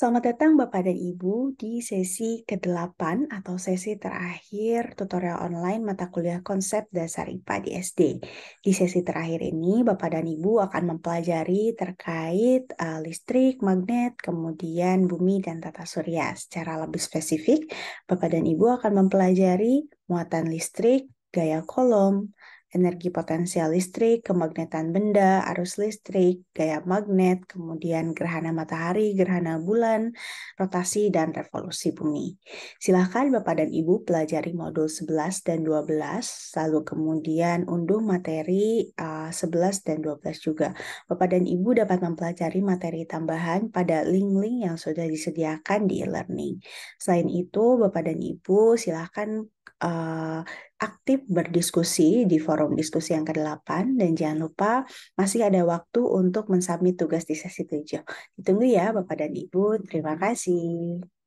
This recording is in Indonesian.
Selamat datang Bapak dan Ibu di sesi ke-8 atau sesi terakhir tutorial online mata kuliah konsep dasar IPA di SD. Di sesi terakhir ini Bapak dan Ibu akan mempelajari terkait uh, listrik, magnet, kemudian bumi dan tata surya. Secara lebih spesifik, Bapak dan Ibu akan mempelajari muatan listrik, gaya kolom, energi potensial listrik, kemagnetan benda, arus listrik, gaya magnet, kemudian gerhana matahari, gerhana bulan, rotasi, dan revolusi bumi. Silahkan Bapak dan Ibu pelajari modul 11 dan 12, lalu kemudian unduh materi uh, eh, 11 dan 12 juga. Bapak dan Ibu dapat mempelajari materi tambahan pada link-link yang sudah disediakan di e-learning. Selain itu, Bapak dan Ibu silahkan uh, aktif berdiskusi di forum diskusi yang ke-8 dan jangan lupa masih ada waktu untuk mensubmit tugas di sesi 7. Ditunggu ya Bapak dan Ibu. Terima kasih.